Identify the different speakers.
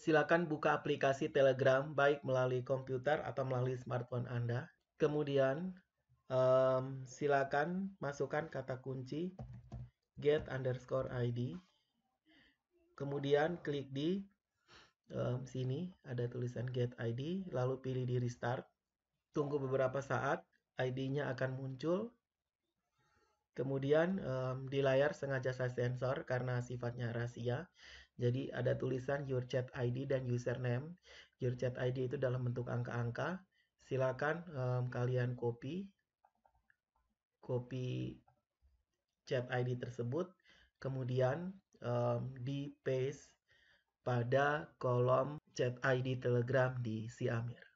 Speaker 1: Silakan buka aplikasi Telegram baik melalui komputer atau melalui smartphone Anda. Kemudian um, silakan masukkan kata kunci get underscore ID. Kemudian klik di um, sini ada tulisan get ID, lalu pilih di restart. Tunggu beberapa saat, ID-nya akan muncul Kemudian um, di layar sengaja saya sensor karena sifatnya rahasia. Jadi ada tulisan your chat ID dan username. Your chat ID itu dalam bentuk angka-angka. Silakan um, kalian copy copy chat ID tersebut. Kemudian um, di paste pada kolom chat ID Telegram di Si Amir.